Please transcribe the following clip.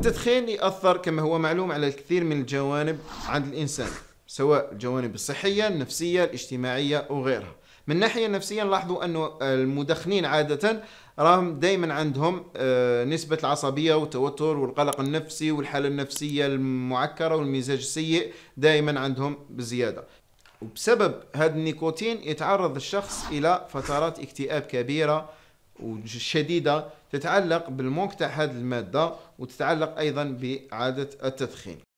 التدخين يأثر كما هو معلوم على الكثير من الجوانب عند الإنسان سواء الجوانب الصحية النفسية الاجتماعية وغيرها من الناحية النفسية لاحظوا أن المدخنين عادة راهم دائما عندهم آه، نسبة العصبية والتوتر والقلق النفسي والحالة النفسية المعكرة والمزاج السيء دائما عندهم بزيادة وبسبب هذا النيكوتين يتعرض الشخص إلى فترات اكتئاب كبيرة وشديدة تتعلق بالمنكتة هذه المادة وتتعلق أيضا بعادة التدخين